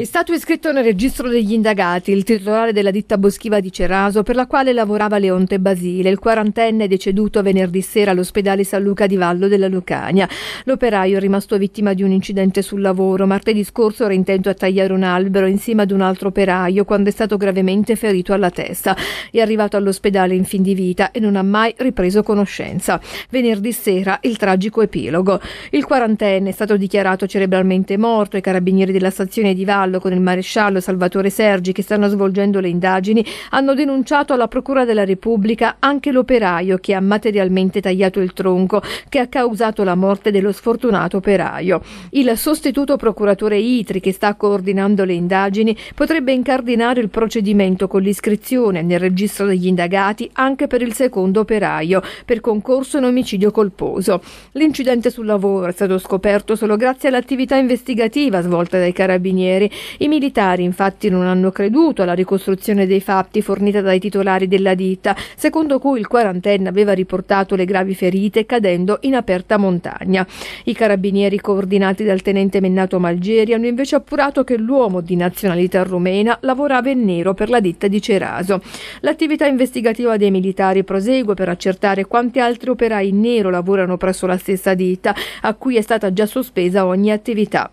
È stato iscritto nel registro degli indagati il titolare della ditta boschiva di Ceraso per la quale lavorava Leonte Basile, il quarantenne deceduto venerdì sera all'ospedale San Luca di Vallo della Lucania. L'operaio è rimasto vittima di un incidente sul lavoro. Martedì scorso era intento a tagliare un albero insieme ad un altro operaio quando è stato gravemente ferito alla testa. È arrivato all'ospedale in fin di vita e non ha mai ripreso conoscenza. Venerdì sera il tragico epilogo. Il quarantenne è stato dichiarato cerebralmente morto I carabinieri della stazione di Vallo Cavallo con il maresciallo Salvatore Sergi che stanno svolgendo le indagini hanno denunciato alla Procura della Repubblica anche l'operaio che ha materialmente tagliato il tronco che ha causato la morte dello sfortunato operaio. Il sostituto procuratore Itri che sta coordinando le indagini potrebbe incardinare il procedimento con l'iscrizione nel registro degli indagati anche per il secondo operaio per concorso in omicidio colposo. L'incidente sul lavoro è stato scoperto solo grazie all'attività investigativa svolta dai carabinieri i militari infatti non hanno creduto alla ricostruzione dei fatti fornita dai titolari della ditta, secondo cui il quarantenne aveva riportato le gravi ferite cadendo in aperta montagna. I carabinieri coordinati dal tenente Mennato Malgeri hanno invece appurato che l'uomo di nazionalità rumena lavorava in nero per la ditta di Ceraso. L'attività investigativa dei militari prosegue per accertare quanti altri operai in nero lavorano presso la stessa ditta, a cui è stata già sospesa ogni attività.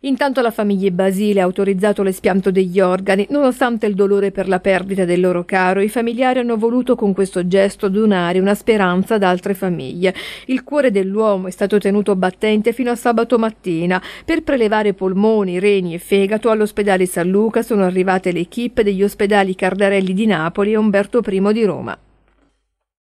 Intanto la famiglia Basile ha autorizzato l'espianto degli organi. Nonostante il dolore per la perdita del loro caro, i familiari hanno voluto con questo gesto donare una speranza ad altre famiglie. Il cuore dell'uomo è stato tenuto battente fino a sabato mattina. Per prelevare polmoni, reni e fegato all'ospedale San Luca sono arrivate le equip degli ospedali Cardarelli di Napoli e Umberto I di Roma.